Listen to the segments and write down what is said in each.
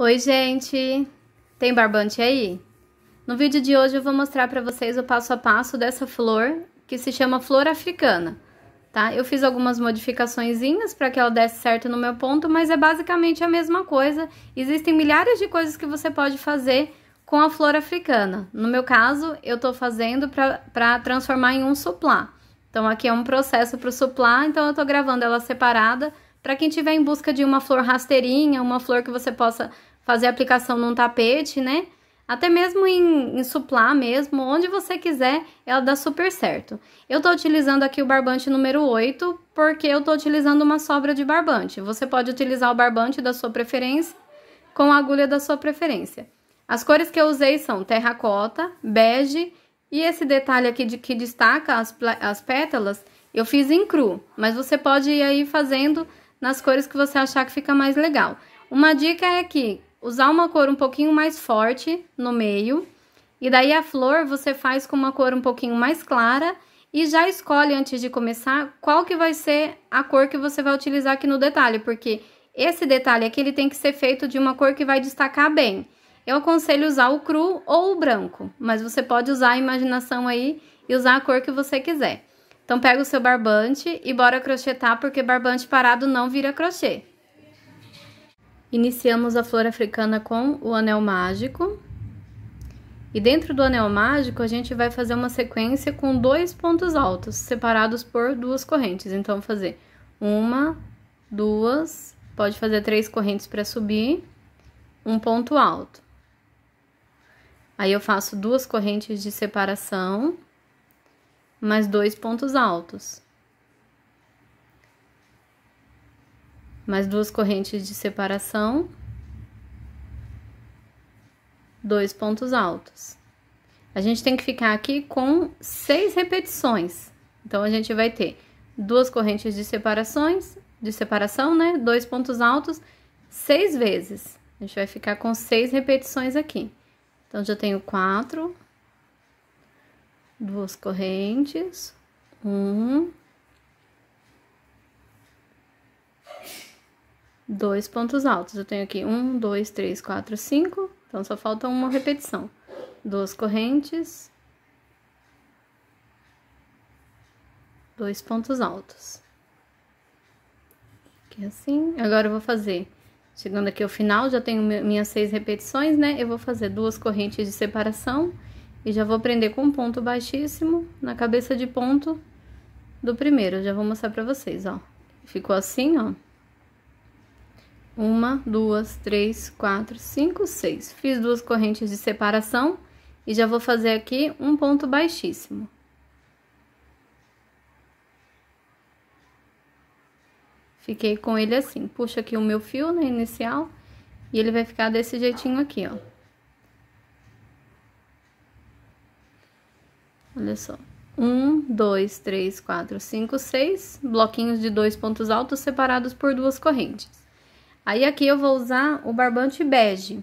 Oi, gente! Tem barbante aí? No vídeo de hoje eu vou mostrar para vocês o passo a passo dessa flor, que se chama flor africana, tá? Eu fiz algumas modificações para que ela desse certo no meu ponto, mas é basicamente a mesma coisa. Existem milhares de coisas que você pode fazer com a flor africana. No meu caso, eu tô fazendo para transformar em um suplá. Então, aqui é um processo para o suplá, então eu tô gravando ela separada para quem tiver em busca de uma flor rasteirinha, uma flor que você possa fazer aplicação num tapete, né? Até mesmo em, em suplá mesmo, onde você quiser, ela dá super certo. Eu tô utilizando aqui o barbante número 8, porque eu tô utilizando uma sobra de barbante. Você pode utilizar o barbante da sua preferência com a agulha da sua preferência. As cores que eu usei são terracota, bege e esse detalhe aqui de que destaca as, as pétalas, eu fiz em cru, mas você pode ir aí fazendo nas cores que você achar que fica mais legal. Uma dica é que usar uma cor um pouquinho mais forte no meio, e daí a flor você faz com uma cor um pouquinho mais clara e já escolhe antes de começar qual que vai ser a cor que você vai utilizar aqui no detalhe, porque esse detalhe aqui ele tem que ser feito de uma cor que vai destacar bem. Eu aconselho usar o cru ou o branco, mas você pode usar a imaginação aí e usar a cor que você quiser. Então, pega o seu barbante e bora crochetar, porque barbante parado não vira crochê. Iniciamos a flor africana com o anel mágico. E dentro do anel mágico, a gente vai fazer uma sequência com dois pontos altos, separados por duas correntes. Então, fazer uma, duas, pode fazer três correntes para subir, um ponto alto. Aí, eu faço duas correntes de separação mais dois pontos altos. Mais duas correntes de separação, dois pontos altos. A gente tem que ficar aqui com seis repetições. Então, a gente vai ter duas correntes de separações, de separação, né? Dois pontos altos, seis vezes. A gente vai ficar com seis repetições aqui. Então, já tenho quatro, duas correntes, um, dois pontos altos. Eu tenho aqui um, dois, três, quatro, cinco, então só falta uma repetição. Duas correntes, dois pontos altos. Aqui é assim. Agora eu vou fazer, chegando aqui ao final, já tenho minhas seis repetições, né? Eu vou fazer duas correntes de separação e já vou prender com um ponto baixíssimo na cabeça de ponto do primeiro. Já vou mostrar pra vocês, ó. Ficou assim, ó. Uma, duas, três, quatro, cinco, seis. Fiz duas correntes de separação e já vou fazer aqui um ponto baixíssimo. Fiquei com ele assim. Puxo aqui o meu fio na né, inicial e ele vai ficar desse jeitinho aqui, ó. Olha só. Um, dois, três, quatro, cinco, seis bloquinhos de dois pontos altos separados por duas correntes. Aí aqui eu vou usar o barbante bege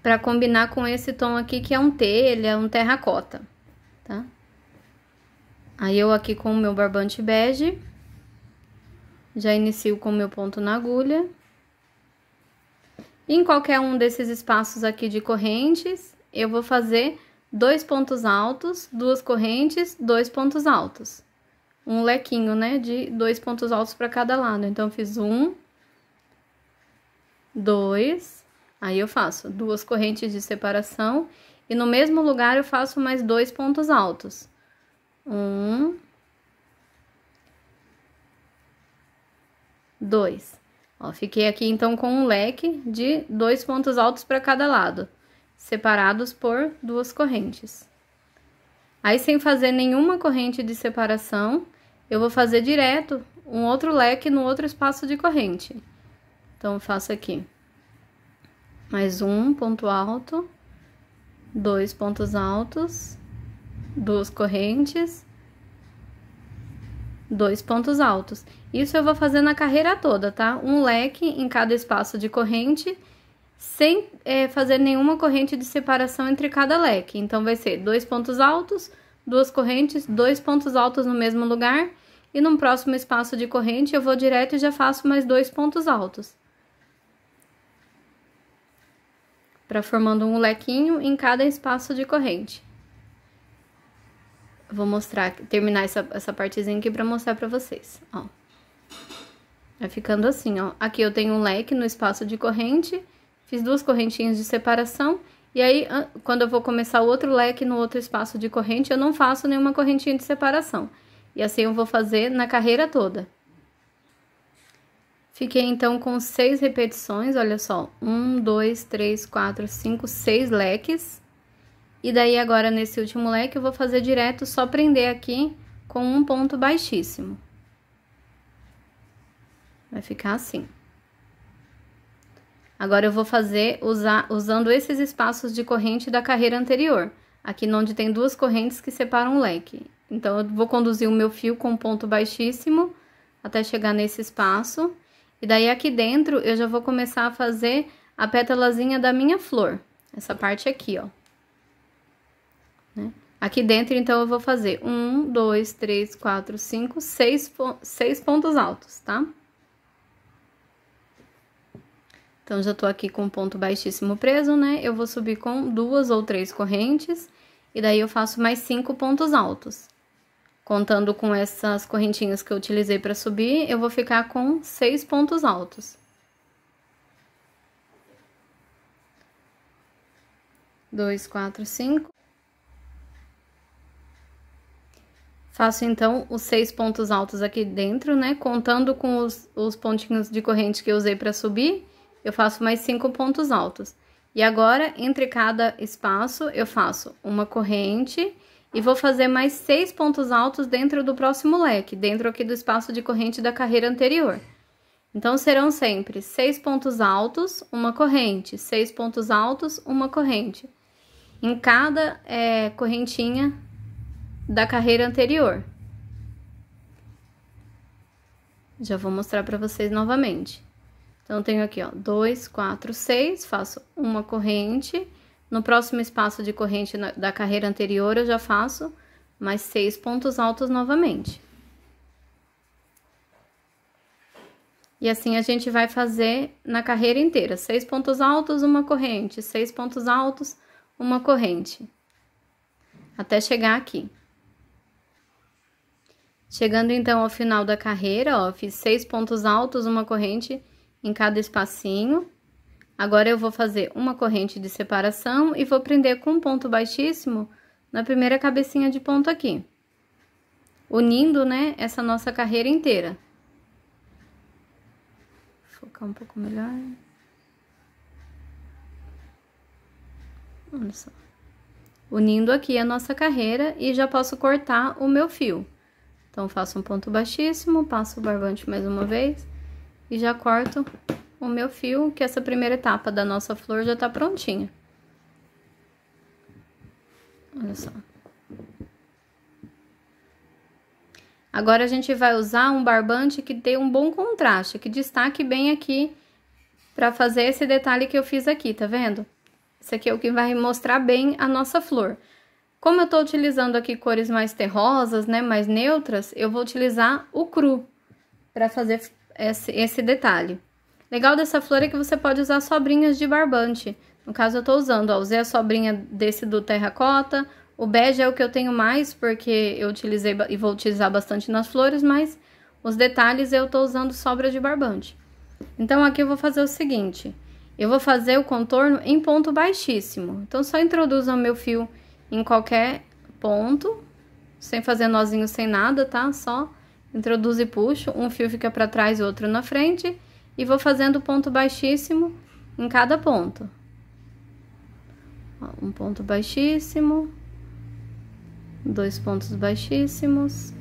para combinar com esse tom aqui que é um telha, um terracota, tá? Aí eu aqui com o meu barbante bege já inicio com o meu ponto na agulha. Em qualquer um desses espaços aqui de correntes, eu vou fazer dois pontos altos, duas correntes, dois pontos altos. Um lequinho, né, de dois pontos altos para cada lado. Então, fiz um, dois, aí eu faço duas correntes de separação e no mesmo lugar eu faço mais dois pontos altos. Um, dois. Ó, fiquei aqui então com um leque de dois pontos altos para cada lado separados por duas correntes. Aí, sem fazer nenhuma corrente de separação, eu vou fazer direto um outro leque no outro espaço de corrente. Então, faço aqui. Mais um ponto alto, dois pontos altos, duas correntes, dois pontos altos. Isso eu vou fazer na carreira toda, tá? Um leque em cada espaço de corrente sem é, fazer nenhuma corrente de separação entre cada leque. Então, vai ser dois pontos altos, duas correntes, dois pontos altos no mesmo lugar, e no próximo espaço de corrente eu vou direto e já faço mais dois pontos altos. Para formando um lequinho em cada espaço de corrente. Vou mostrar, terminar essa, essa partezinha aqui para mostrar para vocês, ó. Vai ficando assim, ó. Aqui eu tenho um leque no espaço de corrente Fiz duas correntinhas de separação. E aí, quando eu vou começar o outro leque no outro espaço de corrente, eu não faço nenhuma correntinha de separação. E assim eu vou fazer na carreira toda. Fiquei então com seis repetições, olha só, um, dois, três, quatro, cinco, seis leques. E daí agora nesse último leque eu vou fazer direto, só prender aqui com um ponto baixíssimo. Vai ficar assim. Agora eu vou fazer usar, usando esses espaços de corrente da carreira anterior, aqui onde tem duas correntes que separam o leque. Então, eu vou conduzir o meu fio com ponto baixíssimo até chegar nesse espaço. E daí, aqui dentro, eu já vou começar a fazer a pétalazinha da minha flor. Essa parte aqui, ó. Né? Aqui dentro, então, eu vou fazer um, dois, três, quatro, cinco, seis, seis pontos altos, tá? Tá? Então, já tô aqui com ponto baixíssimo preso, né? Eu vou subir com duas ou três correntes e daí eu faço mais cinco pontos altos. Contando com essas correntinhas que eu utilizei para subir, eu vou ficar com seis pontos altos. Dois, quatro, cinco. Faço então os seis pontos altos aqui dentro, né? Contando com os, os pontinhos de corrente que eu usei para subir, eu faço mais cinco pontos altos. E agora, entre cada espaço, eu faço uma corrente e vou fazer mais seis pontos altos dentro do próximo leque, dentro aqui do espaço de corrente da carreira anterior. Então, serão sempre seis pontos altos, uma corrente, seis pontos altos, uma corrente. Em cada é, correntinha da carreira anterior. Já vou mostrar para vocês novamente. Então, tenho aqui, ó, dois, quatro, seis. faço uma corrente. No próximo espaço de corrente da carreira anterior, eu já faço mais seis pontos altos novamente. E assim a gente vai fazer na carreira inteira: seis pontos altos, uma corrente, seis pontos altos, uma corrente, até chegar aqui. Chegando então ao final da carreira, ó, fiz seis pontos altos, uma corrente em cada espacinho. Agora, eu vou fazer uma corrente de separação e vou prender com um ponto baixíssimo na primeira cabecinha de ponto aqui. Unindo, né, essa nossa carreira inteira. Vou focar um pouco melhor. Olha só. Unindo aqui a nossa carreira e já posso cortar o meu fio. Então, faço um ponto baixíssimo, passo o barbante mais uma vez e já corto o meu fio, que essa primeira etapa da nossa flor já tá prontinha. Olha só. Agora a gente vai usar um barbante que dê um bom contraste, que destaque bem aqui para fazer esse detalhe que eu fiz aqui, tá vendo? Esse aqui é o que vai mostrar bem a nossa flor. Como eu tô utilizando aqui cores mais terrosas, né, mais neutras, eu vou utilizar o cru para fazer esse, esse detalhe. Legal dessa flor é que você pode usar sobrinhas de barbante. No caso, eu tô usando, ó, usei a sobrinha desse do terracota. O bege é o que eu tenho mais, porque eu utilizei e vou utilizar bastante nas flores, mas os detalhes eu tô usando sobra de barbante. Então, aqui eu vou fazer o seguinte. Eu vou fazer o contorno em ponto baixíssimo. Então, só introduzo o meu fio em qualquer ponto, sem fazer nozinho, sem nada, tá? Só Introduzo e puxo, um fio fica para trás e outro na frente, e vou fazendo ponto baixíssimo em cada ponto. Um ponto baixíssimo, dois pontos baixíssimos,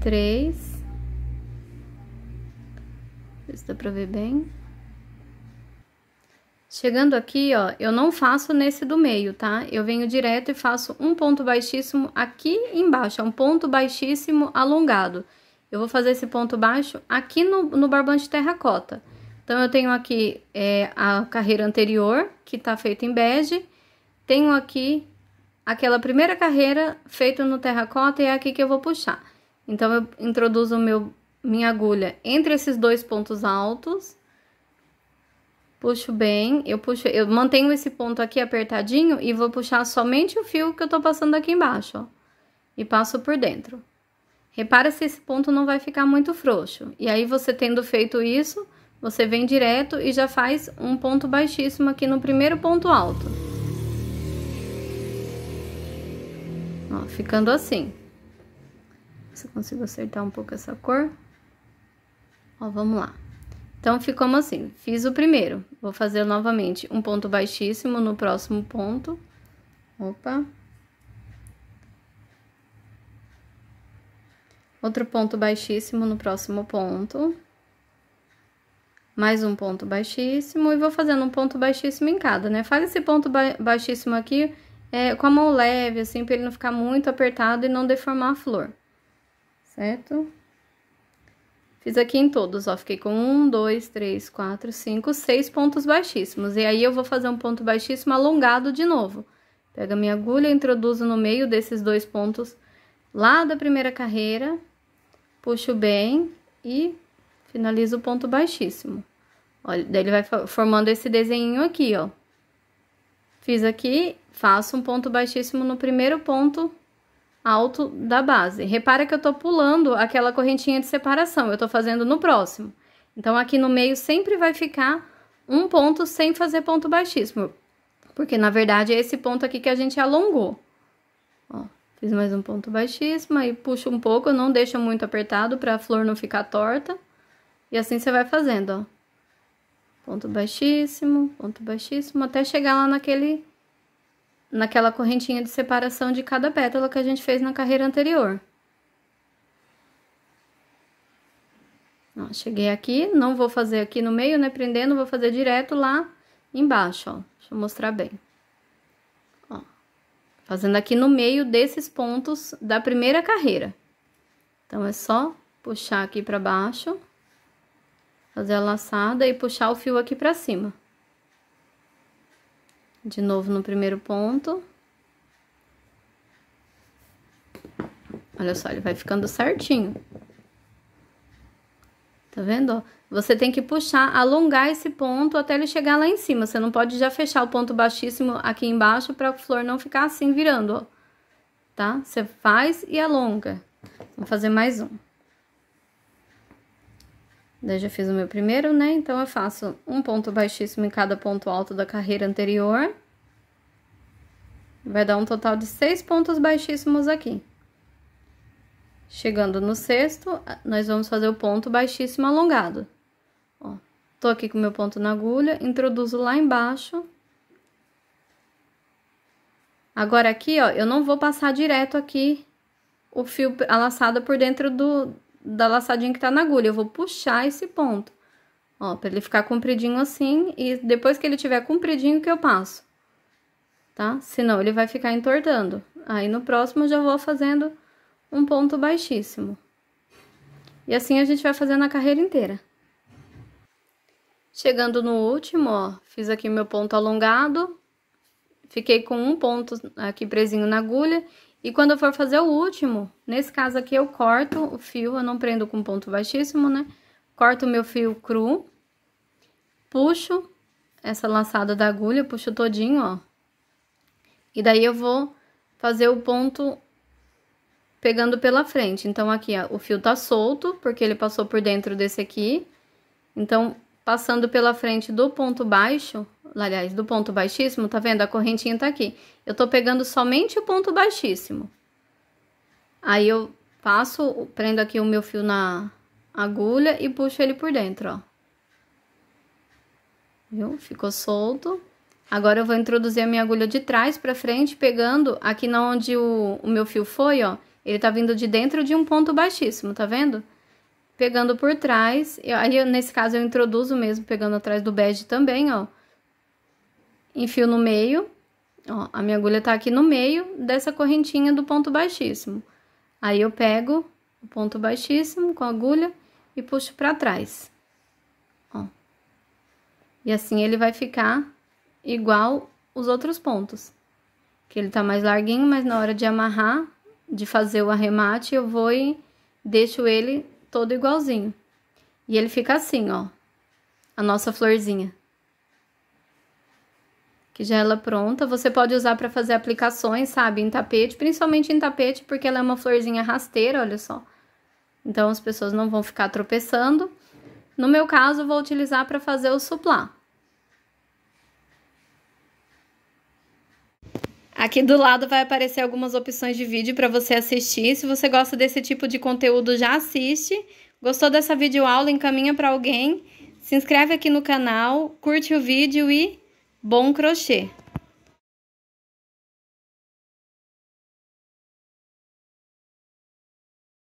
três, ver se dá para ver bem. Chegando aqui, ó, eu não faço nesse do meio, tá? Eu venho direto e faço um ponto baixíssimo aqui embaixo, é um ponto baixíssimo alongado. Eu vou fazer esse ponto baixo aqui no, no barbante terracota. Então, eu tenho aqui é, a carreira anterior, que tá feita em bege. Tenho aqui aquela primeira carreira feita no terracota e é aqui que eu vou puxar. Então, eu introduzo meu, minha agulha entre esses dois pontos altos puxo bem, eu puxo, eu mantenho esse ponto aqui apertadinho e vou puxar somente o fio que eu tô passando aqui embaixo, ó, e passo por dentro. Repara se esse ponto não vai ficar muito frouxo. E aí, você tendo feito isso, você vem direto e já faz um ponto baixíssimo aqui no primeiro ponto alto. Ó, ficando assim. Se eu consigo acertar um pouco essa cor. Ó, vamos lá. Então, ficamos assim, fiz o primeiro, vou fazer novamente um ponto baixíssimo no próximo ponto. Opa. Outro ponto baixíssimo no próximo ponto. Mais um ponto baixíssimo e vou fazendo um ponto baixíssimo em cada, né? Faz esse ponto ba baixíssimo aqui é, com a mão leve, assim, para ele não ficar muito apertado e não deformar a flor, certo? Fiz aqui em todos, ó, fiquei com um, dois, três, quatro, cinco, seis pontos baixíssimos. E aí, eu vou fazer um ponto baixíssimo alongado de novo. Pega a minha agulha, introduzo no meio desses dois pontos lá da primeira carreira, puxo bem e finalizo o ponto baixíssimo. Olha, daí ele vai formando esse desenho aqui, ó. Fiz aqui, faço um ponto baixíssimo no primeiro ponto alto da base. Repara que eu tô pulando aquela correntinha de separação, eu tô fazendo no próximo. Então, aqui no meio sempre vai ficar um ponto sem fazer ponto baixíssimo, porque na verdade é esse ponto aqui que a gente alongou. Ó, fiz mais um ponto baixíssimo, aí puxo um pouco, não deixa muito apertado para a flor não ficar torta. E assim você vai fazendo, ó. Ponto baixíssimo, ponto baixíssimo, até chegar lá naquele naquela correntinha de separação de cada pétala que a gente fez na carreira anterior. Ó, cheguei aqui, não vou fazer aqui no meio, né, prendendo, vou fazer direto lá embaixo, ó. Deixa eu mostrar bem. Ó, fazendo aqui no meio desses pontos da primeira carreira. Então, é só puxar aqui pra baixo, fazer a laçada e puxar o fio aqui pra cima de novo no primeiro ponto. Olha só, ele vai ficando certinho. Tá vendo? Você tem que puxar, alongar esse ponto até ele chegar lá em cima. Você não pode já fechar o ponto baixíssimo aqui embaixo para a flor não ficar assim virando, ó. Tá? Você faz e alonga. Vamos fazer mais um. Daí já fiz o meu primeiro, né? Então, eu faço um ponto baixíssimo em cada ponto alto da carreira anterior. Vai dar um total de seis pontos baixíssimos aqui. Chegando no sexto, nós vamos fazer o ponto baixíssimo alongado. Ó, tô aqui com meu ponto na agulha, introduzo lá embaixo. Agora aqui, ó, eu não vou passar direto aqui o fio, a laçada por dentro do, da laçadinha que tá na agulha. Eu vou puxar esse ponto, ó, pra ele ficar compridinho assim. E depois que ele tiver compridinho, que eu passo, tá? Senão ele vai ficar entortando. Aí no próximo eu já vou fazendo um ponto baixíssimo. E assim a gente vai fazendo a carreira inteira. Chegando no último, ó, fiz aqui meu ponto alongado, fiquei com um ponto aqui presinho na agulha e quando eu for fazer o último, nesse caso aqui eu corto o fio, eu não prendo com ponto baixíssimo, né? Corto o meu fio cru, puxo essa laçada da agulha, puxo todinho, ó. E daí eu vou fazer o ponto pegando pela frente. Então, aqui, ó, o fio tá solto, porque ele passou por dentro desse aqui. Então, passando pela frente do ponto baixo, aliás, do ponto baixíssimo, tá vendo? A correntinha tá aqui. Eu tô pegando somente o ponto baixíssimo. Aí eu passo, prendo aqui o meu fio na agulha e puxo ele por dentro, ó. Viu? Ficou solto. Agora eu vou introduzir a minha agulha de trás pra frente, pegando aqui na onde o, o meu fio foi, ó. Ele tá vindo de dentro de um ponto baixíssimo, tá vendo? pegando por trás. Eu, aí, nesse caso, eu introduzo mesmo, pegando atrás do bege também, ó. Enfio no meio, ó, a minha agulha tá aqui no meio dessa correntinha do ponto baixíssimo. Aí, eu pego o ponto baixíssimo com a agulha e puxo pra trás, ó. E assim ele vai ficar igual os outros pontos. Que ele tá mais larguinho, mas na hora de amarrar, de fazer o arremate, eu vou e deixo ele todo igualzinho. E ele fica assim, ó. A nossa florzinha. Que já ela é pronta. Você pode usar para fazer aplicações, sabe? Em tapete, principalmente em tapete, porque ela é uma florzinha rasteira, olha só. Então, as pessoas não vão ficar tropeçando. No meu caso, vou utilizar para fazer o suplá. Aqui do lado vai aparecer algumas opções de vídeo para você assistir. Se você gosta desse tipo de conteúdo, já assiste. Gostou dessa videoaula? Encaminha para alguém. Se inscreve aqui no canal, curte o vídeo e bom crochê!